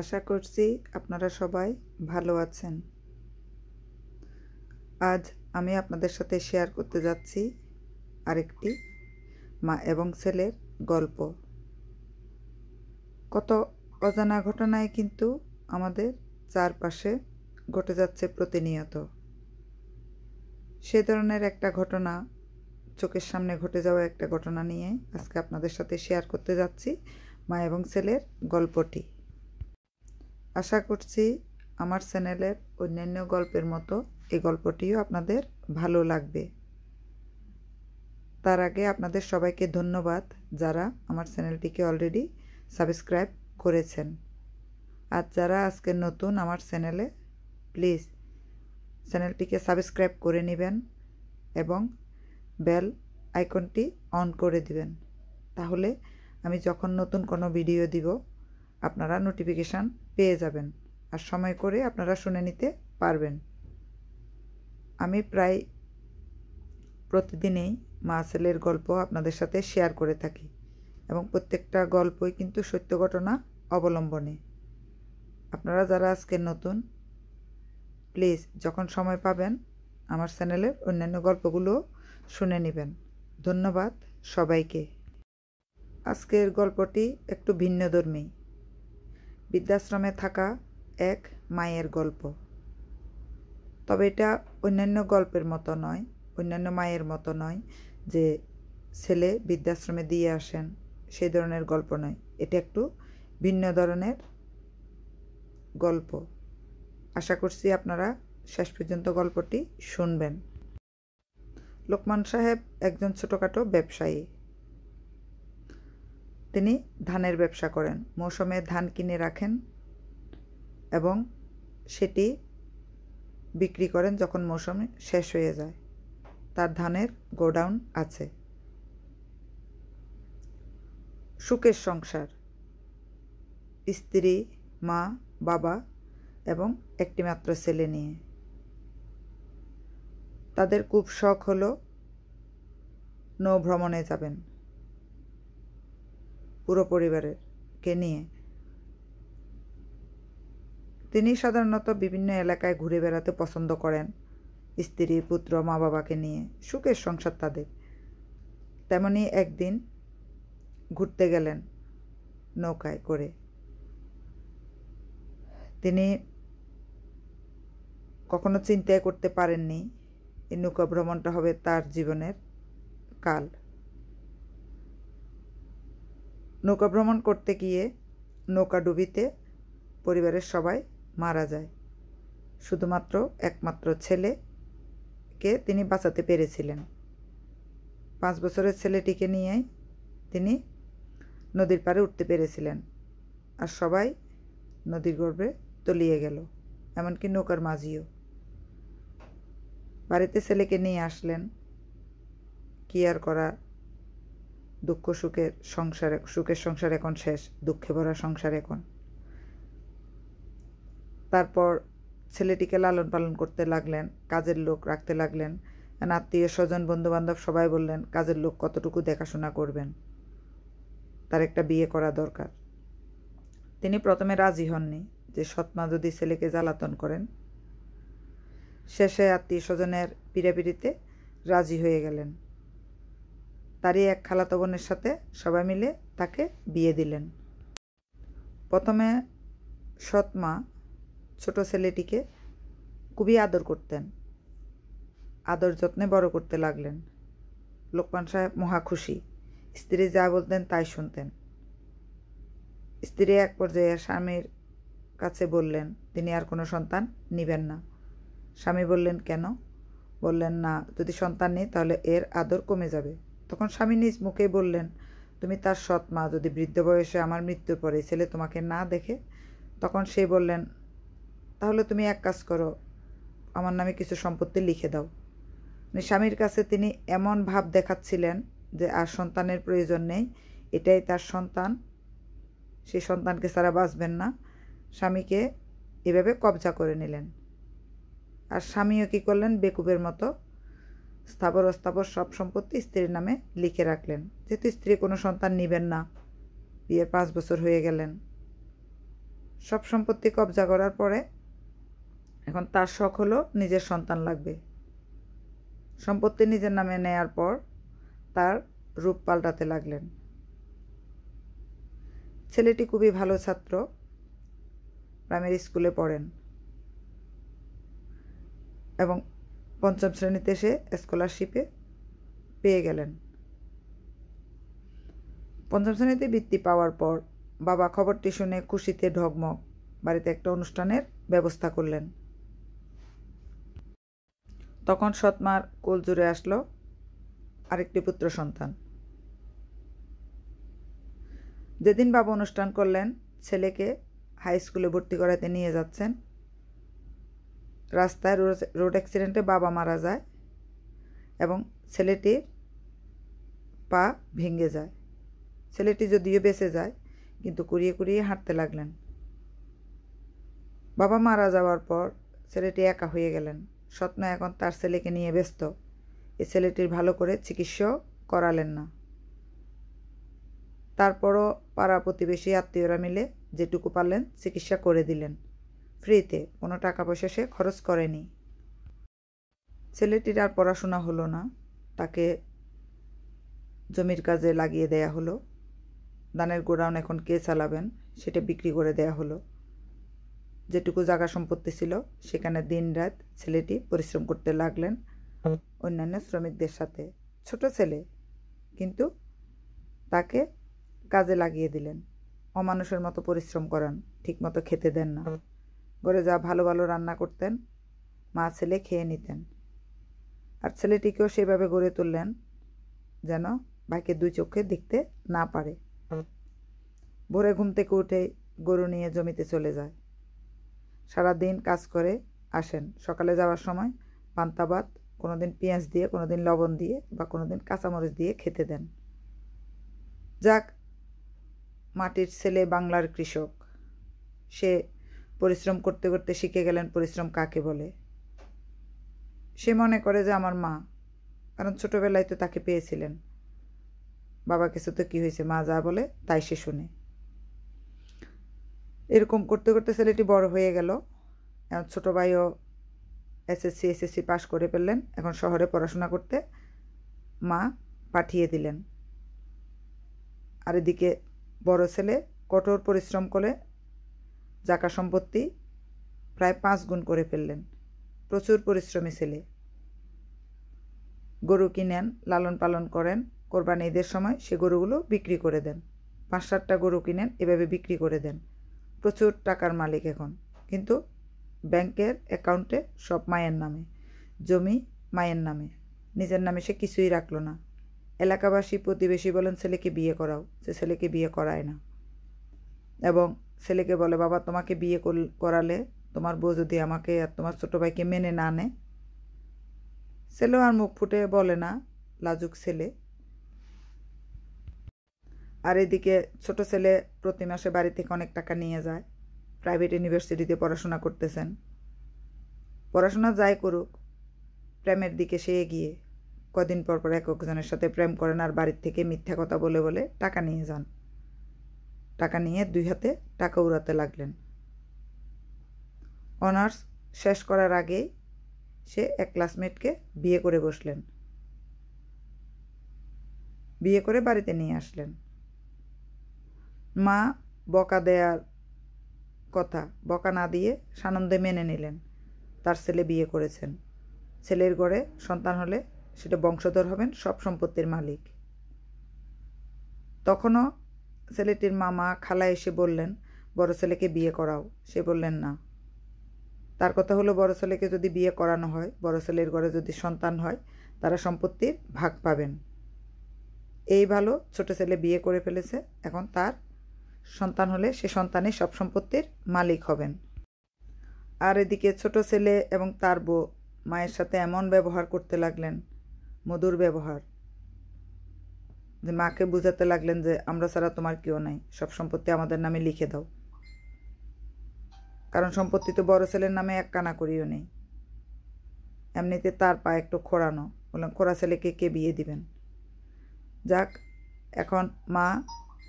আশা করছি আপনারা সবাই ভালো আছেন আজ আমি আপনাদের সাথে শেয়ার করতে যাচ্ছি আরেকটি মা এবং ছেলের গল্প কত অজানা ঘটনায় কিন্তু আমাদের চারপাশে ঘটে যাচ্ছে প্রতিনিয়ত সে ধরনের একটা ঘটনা চোখের সামনে ঘটে যাওয়া একটা ঘটনা নিয়ে আজকে আপনাদের সাথে শেয়ার করতে যাচ্ছি মা এবং ছেলের গল্পটি আশা করছি আমার চ্যানেলের অন্যান্য গল্পের মতো এই গল্পটিও আপনাদের ভালো লাগবে তার আগে আপনাদের সবাইকে ধন্যবাদ যারা আমার চ্যানেলটিকে অলরেডি সাবস্ক্রাইব করেছেন আর যারা আজকে নতুন আমার চ্যানেলে প্লিজ চ্যানেলটিকে সাবস্ক্রাইব করে নেবেন এবং বেল আইকনটি অন করে দিবেন তাহলে আমি যখন নতুন কোনো ভিডিও দিব আপনারা নোটিফিকেশান পেয়ে যাবেন আর সময় করে আপনারা শুনে নিতে পারবেন আমি প্রায় প্রতিদিনেই মা ছেলের গল্প আপনাদের সাথে শেয়ার করে থাকি এবং প্রত্যেকটা গল্পই কিন্তু সত্য ঘটনা অবলম্বনে আপনারা যারা আজকে নতুন প্লিজ যখন সময় পাবেন আমার চ্যানেলের অন্যান্য গল্পগুলো শুনে নেবেন ধন্যবাদ সবাইকে আজকের গল্পটি একটু ভিন্নধর্মী বৃদ্ধাশ্রমে থাকা এক মায়ের গল্প তবে এটা অন্যান্য গল্পের মতো নয় অন্যান্য মায়ের মতো নয় যে ছেলে বৃদ্ধাশ্রমে দিয়ে আসেন সেই ধরনের গল্প নয় এটা একটু ভিন্ন ধরনের গল্প আশা করছি আপনারা শেষ পর্যন্ত গল্পটি শুনবেন লোকমান সাহেব একজন ছোটোখাটো ব্যবসায়ী তিনি ধানের ব্যবসা করেন মৌসুমে ধান কিনে রাখেন এবং সেটি বিক্রি করেন যখন মৌসুম শেষ হয়ে যায় তার ধানের গোডাউন আছে সুখের সংসার স্ত্রী মা বাবা এবং একটি মাত্র ছেলে নিয়ে তাদের খুব শখ হলো নৌভ্রমণে যাবেন পুরো পরিবারেরকে নিয়ে তিনি সাধারণত বিভিন্ন এলাকায় ঘুরে বেড়াতে পছন্দ করেন স্ত্রী পুত্র মা বাবাকে নিয়ে সুখের সংসার তাদের তেমনি একদিন ঘুরতে গেলেন নৌকায় করে তিনি কখনো চিন্তাই করতে পারেননি এই নৌকা ভ্রমণটা হবে তার জীবনের কাল নৌকা ভ্রমণ করতে গিয়ে নৌকা ডুবিতে পরিবারের সবাই মারা যায় শুধুমাত্র একমাত্র ছেলেকে তিনি বাঁচাতে পেরেছিলেন পাঁচ বছরের ছেলেটিকে নিয়েই তিনি নদীর পাড়ে উঠতে পেরেছিলেন আর সবাই নদীর গর্ভে তলিয়ে গেল এমনকি নৌকার মাঝিও বাড়িতে ছেলেকে নিয়ে আসলেন কি আর করার দুঃখ সুখের সংসারে সুখের সংসার এখন শেষ দুঃখে ভরা সংসার এখন তারপর ছেলেটিকে লালন পালন করতে লাগলেন কাজের লোক রাখতে লাগলেন আত্মীয় স্বজন বন্ধুবান্ধব সবাই বললেন কাজের লোক কতটুকু দেখাশোনা করবেন তার একটা বিয়ে করা দরকার তিনি প্রথমে রাজি হননি যে সৎমা যদি ছেলেকে জ্বালাতন করেন শেষে আত্মীয় স্বজনের পিড়াপিড়িতে রাজি হয়ে গেলেন তারই এক খালাতো বোনের সাথে সবাই মিলে তাকে বিয়ে দিলেন প্রথমে সৎমা ছোট ছেলেটিকে খুবই আদর করতেন আদর যত্নে বড় করতে লাগলেন লোকমান সাহেব মহা খুশি স্ত্রী যা বলতেন তাই শুনতেন স্ত্রী এক পর্যায়ে স্বামীর কাছে বললেন তিনি আর কোনো সন্তান নেবেন না স্বামী বললেন কেন বললেন না যদি সন্তান নেই তাহলে এর আদর কমে যাবে তখন স্বামী নিজ মুখেই বললেন তুমি তার সৎ মা যদি বৃদ্ধ বয়সে আমার মৃত্যুর পরে ছেলে তোমাকে না দেখে তখন সে বললেন তাহলে তুমি এক কাজ করো আমার নামে কিছু সম্পত্তি লিখে দাও মানে স্বামীর কাছে তিনি এমন ভাব দেখাচ্ছিলেন যে আর সন্তানের প্রয়োজন নেই এটাই তার সন্তান সেই সন্তানকে সারা বাঁচবেন না স্বামীকে এভাবে কবজা করে নিলেন আর স্বামীও কী করলেন বেকুবের মতো স্থাবর অস্থাবর সব সম্পত্তি স্ত্রীর নামে লিখে রাখলেন যেহেতু স্ত্রী কোনো সন্তান নেবেন না বিয়ের পাঁচ বছর হয়ে গেলেন সব সম্পত্তি কবজা করার পরে এখন তার শখ হলো নিজের সন্তান লাগবে সম্পত্তি নিজের নামে নেয়ার পর তার রূপ পাল্টাতে লাগলেন ছেলেটি খুবই ভালো ছাত্র প্রাইমারি স্কুলে পড়েন এবং পঞ্চম শ্রেণীতে সে স্কলারশিপে পেয়ে গেলেন পঞ্চম শ্রেণীতে বৃত্তি পাওয়ার পর বাবা খবরটি শুনে খুশিতে ঢগমগ বাড়িতে একটা অনুষ্ঠানের ব্যবস্থা করলেন তখন সৎমার কোল জুড়ে আসলো আরেকটি পুত্র সন্তান যেদিন বাবা অনুষ্ঠান করলেন ছেলেকে হাই স্কুলে ভর্তি করাতে নিয়ে যাচ্ছেন রাস্তায় রোড রোড অ্যাক্সিডেন্টে বাবা মারা যায় এবং ছেলেটির পা ভেঙে যায় ছেলেটি যদিও বেঁচে যায় কিন্তু কুড়িয়ে কুড়িয়ে হাঁটতে লাগলেন বাবা মারা যাওয়ার পর ছেলেটি একা হয়ে গেলেন স্বপ্ন এখন তার ছেলেকে নিয়ে ব্যস্ত এই ছেলেটির ভালো করে চিকিৎসাও করালেন না তারপরও পাড়া প্রতিবেশী আত্মীয়রা মিলে যেটুকু পারলেন চিকিৎসা করে দিলেন ফ্রিতে কোনো টাকা পয়সা সে খরচ করেনি ছেলেটির আর পড়াশোনা হলো না তাকে জমির কাজে লাগিয়ে দেয়া হলো ধানের গোডাউন এখন কে চালাবেন সেটা বিক্রি করে দেয়া হলো যেটুকু জায়গা সম্পত্তি ছিল সেখানে দিন রাত ছেলেটি পরিশ্রম করতে লাগলেন অন্যান্য শ্রমিকদের সাথে ছোট ছেলে কিন্তু তাকে কাজে লাগিয়ে দিলেন অমানুষের মতো পরিশ্রম করান ঠিকমতো খেতে দেন না ঘরে যা ভালো ভালো রান্না করতেন মা ছেলে খেয়ে নিতেন আর ছেলেটিকেও সেভাবে গড়ে তুললেন যেন ভাইকে দুই চোখে দেখতে না পারে ভোরে ঘুম থেকে উঠে গরু নিয়ে জমিতে চলে যায় সারা দিন কাজ করে আসেন সকালে যাওয়ার সময় পান্তা ভাত কোনো দিন পেঁয়াজ দিয়ে কোনো দিন লবণ দিয়ে বা কোনো দিন কাঁচামরিচ দিয়ে খেতে দেন যাক মাটির ছেলে বাংলার কৃষক সে পরিশ্রম করতে করতে শিখে গেলেন পরিশ্রম কাকে বলে সে মনে করে যে আমার মা কারণ ছোটোবেলায় তো তাকে পেয়েছিলেন বাবা কিছু তো কী হয়েছে মা যা বলে তাই সে শুনে এরকম করতে করতে ছেলেটি বড় হয়ে গেল এখন ছোট ভাইও এসএসসি এসএসসি পাশ করে ফেললেন এখন শহরে পড়াশোনা করতে মা পাঠিয়ে দিলেন আর এদিকে বড় ছেলে কঠোর পরিশ্রম করে জাকা সম্পত্তি প্রায় পাঁচ গুণ করে ফেললেন প্রচুর পরিশ্রমী ছেলে গরু কিনেন লালন পালন করেন কোরবানি ঈদের সময় সে গরুগুলো বিক্রি করে দেন পাঁচ সাতটা গরু কিনেন এভাবে বিক্রি করে দেন প্রচুর টাকার মালিক এখন কিন্তু ব্যাংকের অ্যাকাউন্টে সব মায়ের নামে জমি মায়ের নামে নিজের নামে সে কিছুই রাখলো না এলাকাবাসী প্রতিবেশী বলেন ছেলেকে বিয়ে করাও সে ছেলেকে বিয়ে করায় না এবং ছেলেকে বলে বাবা তোমাকে বিয়ে করালে তোমার বউ যদি আমাকে আর তোমার ছোটো ভাইকে মেনে না নেয় ছেলেও আর মুখ ফুটে বলে না লাজুক ছেলে আর এদিকে ছোট ছেলে প্রতি মাসে বাড়ি থেকে অনেক টাকা নিয়ে যায় প্রাইভেট ইউনিভার্সিটিতে পড়াশোনা করতেছেন পড়াশোনা যাই করুক প্রেমের দিকে সে এগিয়ে কদিন পর পর এক একজনের সাথে প্রেম করেন আর বাড়ির থেকে মিথ্যা কথা বলে বলে টাকা নিয়ে যান টাকা নিয়ে দুই হাতে টাকা উড়াতে লাগলেন অনার্স শেষ করার আগেই সে এক ক্লাসমেটকে বিয়ে করে বসলেন বিয়ে করে বাড়িতে নিয়ে আসলেন মা বকা দেয়ার কথা বকা না দিয়ে সানন্দে মেনে নিলেন তার ছেলে বিয়ে করেছেন ছেলের ঘরে সন্তান হলে সেটা বংশধর হবেন সব সম্পত্তির মালিক তখনও ছেলেটির মামা খালা এসে বললেন বড় ছেলেকে বিয়ে করাও সে বললেন না তার কথা হলো বড় ছেলেকে যদি বিয়ে করানো হয় বড় ছেলের ঘরে যদি সন্তান হয় তারা সম্পত্তির ভাগ পাবেন এই ভালো ছোট ছেলে বিয়ে করে ফেলেছে এখন তার সন্তান হলে সে সন্তানই সব সম্পত্তির মালিক হবেন আর এদিকে ছোট ছেলে এবং তার বউ মায়ের সাথে এমন ব্যবহার করতে লাগলেন মধুর ব্যবহার যে মাকে বুঝাতে লাগলেন যে আমরা ছাড়া তোমার কেউ নাই সব সম্পত্তি আমাদের নামে লিখে দাও কারণ সম্পত্তি তো বড় ছেলের নামে এক কানা করিও নেই এমনিতে তার পা একটু খোড়ানো বললাম খোড়া ছেলেকে কে বিয়ে দিবেন যাক এখন মা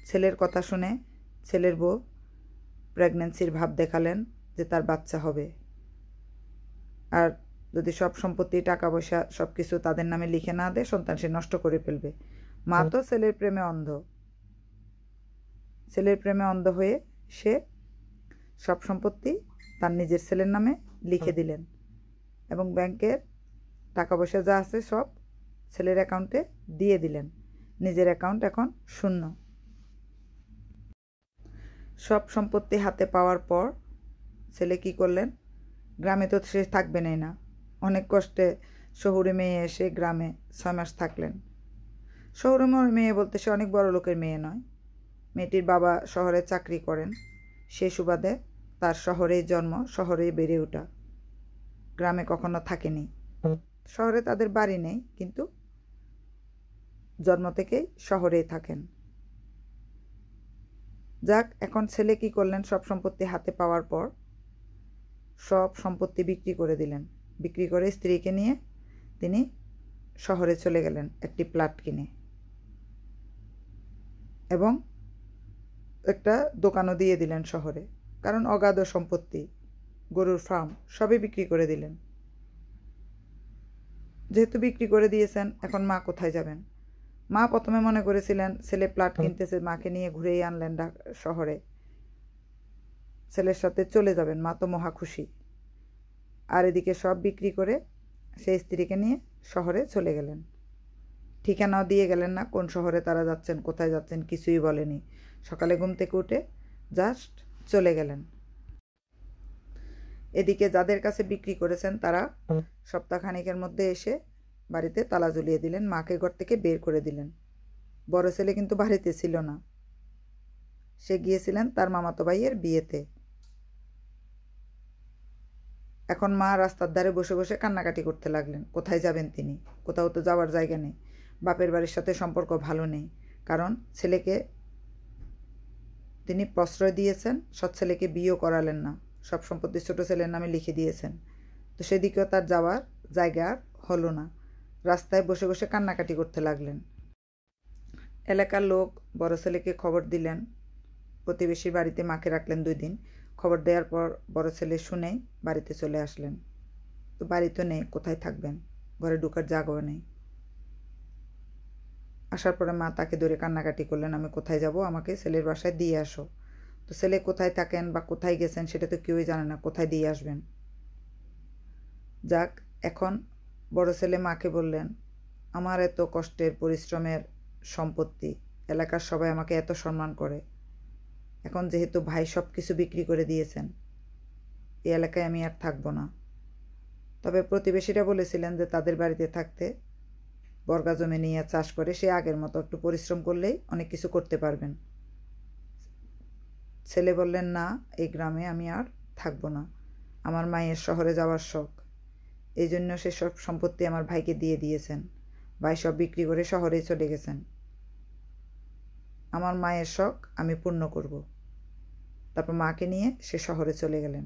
ছেলের কথা শুনে ছেলের বউ প্রেগনেন্সির ভাব দেখালেন যে তার বাচ্চা হবে আর যদি সব সম্পত্তি টাকা পয়সা সব কিছু তাদের নামে লিখে না দেয় সন্তান সে নষ্ট করে ফেলবে মা তো ছেলের প্রেমে অন্ধ ছেলের প্রেমে অন্ধ হয়ে সে সব সম্পত্তি তার নিজের ছেলের নামে লিখে দিলেন এবং ব্যাংকের টাকা পয়সা যা আছে সব ছেলের অ্যাকাউন্টে দিয়ে দিলেন নিজের অ্যাকাউন্ট এখন শূন্য সব সম্পত্তি হাতে পাওয়ার পর ছেলে কি করলেন গ্রামে তো সে থাকবেনই না অনেক কষ্টে শহুরে মেয়ে এসে গ্রামে ছয় মাস থাকলেন শহরমোর মেয়ে বলতে সে অনেক বড় লোকের মেয়ে নয় মেয়েটির বাবা শহরে চাকরি করেন সে সুবাদে তার শহরেই জন্ম শহরেই বেড়ে ওঠা গ্রামে কখনো থাকেনি শহরে তাদের বাড়ি নেই কিন্তু জন্ম থেকেই শহরেই থাকেন যাক এখন ছেলে কি করলেন সব সম্পত্তি হাতে পাওয়ার পর সব সম্পত্তি বিক্রি করে দিলেন বিক্রি করে স্ত্রীকে নিয়ে তিনি শহরে চলে গেলেন একটি প্লাট কিনে এবং একটা দোকানও দিয়ে দিলেন শহরে কারণ অগাধ সম্পত্তি গরুর ফার্ম সবই বিক্রি করে দিলেন যেহেতু বিক্রি করে দিয়েছেন এখন মা কোথায় যাবেন মা প্রথমে মনে করেছিলেন ছেলে প্লাট কিনতেছে মাকে নিয়ে ঘুরেই আনলেন শহরে ছেলের সাথে চলে যাবেন মা তো মহা খুশি আর এদিকে সব বিক্রি করে সেই স্ত্রীকে নিয়ে শহরে চলে গেলেন ঠিকানাও দিয়ে গেলেন না কোন শহরে তারা যাচ্ছেন কোথায় যাচ্ছেন কিছুই বলেনি সকালে ঘুম থেকে উঠে জাস্ট চলে গেলেন এদিকে যাদের কাছে বিক্রি করেছেন তারা সপ্তাহখানেকের মধ্যে এসে বাড়িতে তালা ঝুলিয়ে দিলেন মাকে ঘর থেকে বের করে দিলেন বড় ছেলে কিন্তু বাড়িতে ছিল না সে গিয়েছিলেন তার মামাতো ভাইয়ের বিয়েতে এখন মা রাস্তার ধারে বসে বসে কান্নাকাটি করতে লাগলেন কোথায় যাবেন তিনি কোথাও তো যাওয়ার জায়গা নেই বাপের বাড়ির সাথে সম্পর্ক ভালো নেই কারণ ছেলেকে তিনি প্রশ্রয় দিয়েছেন সৎ ছেলেকে বিয়েও করালেন না সব সম্পত্তি ছোট ছেলের নামে লিখে দিয়েছেন তো সেদিকেও তার যাওয়ার জায়গা আর হলো না রাস্তায় বসে বসে কান্নাকাটি করতে লাগলেন এলাকার লোক বড় ছেলেকে খবর দিলেন প্রতিবেশীর বাড়িতে মাকে রাখলেন দুই দিন খবর দেওয়ার পর বড় ছেলে শুনেই বাড়িতে চলে আসলেন তো বাড়িতে নেই কোথায় থাকবেন ঘরে ঢুকার জাগাও নেই আসার পরে মা তাকে ধরে কান্নাকাটি করলেন আমি কোথায় যাব আমাকে ছেলের বাসায় দিয়ে আসো তো ছেলে কোথায় থাকেন বা কোথায় গেছেন সেটা তো কেউই জানে না কোথায় দিয়ে আসবেন যাক এখন বড় ছেলে মাকে বললেন আমার এত কষ্টের পরিশ্রমের সম্পত্তি এলাকার সবাই আমাকে এত সম্মান করে এখন যেহেতু ভাই সব কিছু বিক্রি করে দিয়েছেন এই এলাকায় আমি আর থাকবো না তবে প্রতিবেশীরা বলেছিলেন যে তাদের বাড়িতে থাকতে বর্গা জমি নিয়ে চাষ করে সে আগের মতো একটু পরিশ্রম করলেই অনেক কিছু করতে পারবেন ছেলে বললেন না এই গ্রামে আমি আর থাকবো না আমার মায়ের শহরে যাওয়ার শখ এই জন্য সেসব সম্পত্তি আমার ভাইকে দিয়ে দিয়েছেন ভাই সব বিক্রি করে শহরে চলে গেছেন আমার মায়ের শখ আমি পূর্ণ করব তারপর মাকে নিয়ে সে শহরে চলে গেলেন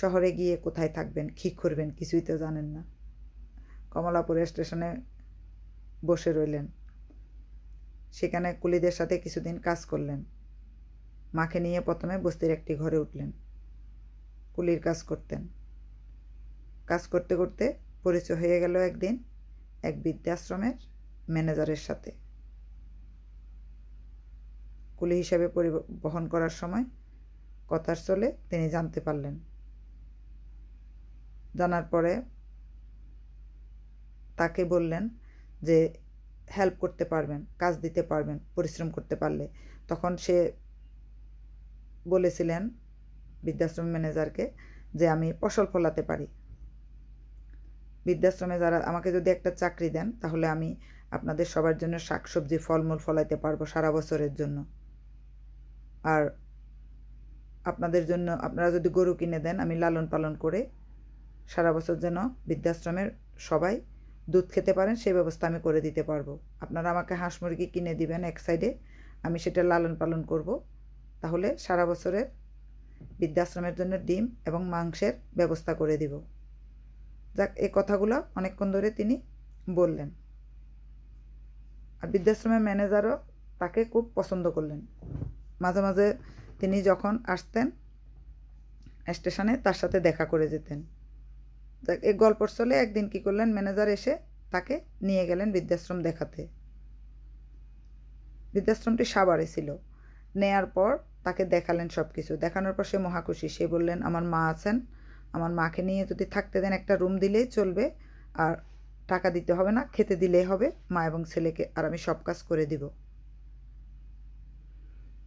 শহরে গিয়ে কোথায় থাকবেন কী করবেন কিছুই তো জানেন না কমলাপুর স্টেশনে বসে রইলেন সেখানে কুলিদের সাথে কিছুদিন কাজ করলেন মাকে নিয়ে প্রথমে বস্তির একটি ঘরে উঠলেন কুলির কাজ করতেন কাজ করতে করতে পরিচয় হয়ে গেল একদিন এক বৃদ্ধাশ্রমের ম্যানেজারের সাথে কুলি হিসাবে পরিবহন করার সময় কথার চলে তিনি জানতে পারলেন জানার পরে তাকে বললেন যে হেল্প করতে পারবেন কাজ দিতে পারবেন পরিশ্রম করতে পারলে তখন সে বলেছিলেন বৃদ্ধাশ্রম ম্যানেজারকে যে আমি ফসল ফলাতে পারি বৃদ্ধাশ্রমে যারা আমাকে যদি একটা চাকরি দেন তাহলে আমি আপনাদের সবার জন্য শাকসবজি ফলমূল ফলাইতে পারবো সারা বছরের জন্য আর আপনাদের জন্য আপনারা যদি গরু কিনে দেন আমি লালন পালন করে সারা বছর যেন বৃদ্ধাশ্রমের সবাই দুধ খেতে পারেন সেই ব্যবস্থা আমি করে দিতে পারবো আপনারা আমাকে হাঁস মুরগি কিনে দিবেন এক সাইডে আমি সেটা লালন পালন করব তাহলে সারা বছরের বৃদ্ধাশ্রমের জন্য ডিম এবং মাংসের ব্যবস্থা করে দিব যাক এই কথাগুলো অনেকক্ষণ ধরে তিনি বললেন আর বৃদ্ধাশ্রমের ম্যানেজারও তাকে খুব পছন্দ করলেন মাঝে মাঝে তিনি যখন আসতেন স্টেশনে তার সাথে দেখা করে যেতেন এ গল্পর চলে একদিন কি করলেন ম্যানেজার এসে তাকে নিয়ে গেলেন বৃদ্ধাশ্রম দেখাতে বৃদ্ধাশ্রমটি সাবারে ছিল নেয়ার পর তাকে দেখালেন সব কিছু দেখানোর পর সে মহাখুশি সে বললেন আমার মা আছেন আমার মাকে নিয়ে যদি থাকতে দেন একটা রুম দিলেই চলবে আর টাকা দিতে হবে না খেতে দিলেই হবে মা এবং ছেলেকে আর আমি সব কাজ করে দিব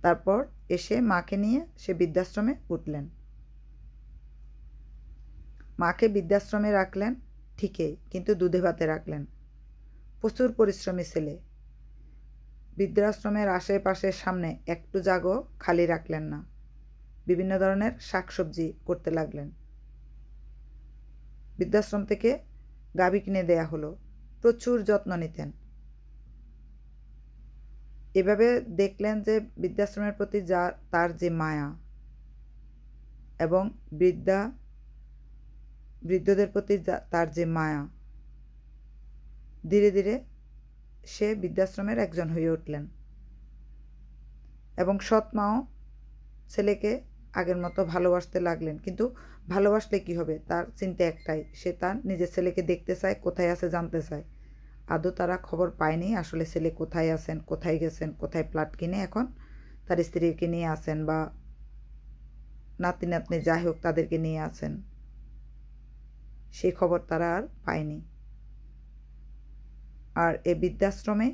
তারপর এসে মাকে নিয়ে সে বৃদ্ধাশ্রমে উঠলেন মাকে বৃদ্ধাশ্রমে রাখলেন ঠিকই কিন্তু দুধে ভাতে রাখলেন প্রচুর পরিশ্রমী ছেলে বৃদ্ধাশ্রমের আশেপাশের সামনে একটু জাগো খালি রাখলেন না বিভিন্ন ধরনের শাকসবজি করতে লাগলেন বৃদ্ধাশ্রম থেকে গাভী কিনে দেয়া হলো প্রচুর যত্ন নিতেন এভাবে দেখলেন যে বৃদ্ধাশ্রমের প্রতি যা তার যে মায়া এবং বৃদ্ধা বৃদ্ধদের প্রতি তার যে মায়া ধীরে ধীরে সে বৃদ্ধাশ্রমের একজন হয়ে উঠলেন এবং সৎ মাও ছেলেকে আগের মতো ভালোবাসতে লাগলেন কিন্তু ভালোবাসলে কি হবে তার চিন্তা একটাই সে তার নিজের ছেলেকে দেখতে চায় কোথায় আছে জানতে চায় আদৌ তারা খবর পায়নি আসলে ছেলে কোথায় আছেন কোথায় গেছেন কোথায় প্লাট কিনে এখন তার স্ত্রীকে নিয়ে আসেন বা নাতি নাতনি যাই হোক তাদেরকে নিয়ে আসেন সেই খবর তারা আর পায়নি আর এ বৃদ্ধাশ্রমে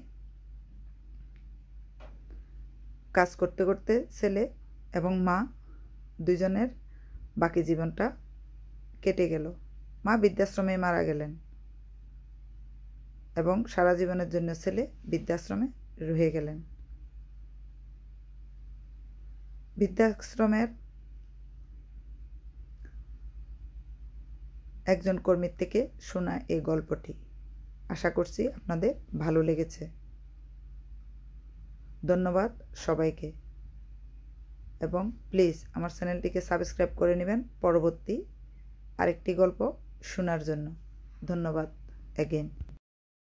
কাজ করতে করতে ছেলে এবং মা দুজনের বাকি জীবনটা কেটে গেল মা বৃদ্ধাশ্রমে মারা গেলেন এবং সারা জীবনের জন্য ছেলে বৃদ্ধাশ্রমে রয়ে গেলেন বৃদ্ধাশ্রমের একজন কর্মীর থেকে শোনা এই গল্পটি আশা করছি আপনাদের ভালো লেগেছে ধন্যবাদ সবাইকে এবং প্লিজ আমার চ্যানেলটিকে সাবস্ক্রাইব করে নেবেন পরবর্তী আরেকটি গল্প শোনার জন্য ধন্যবাদ অ্যাগেন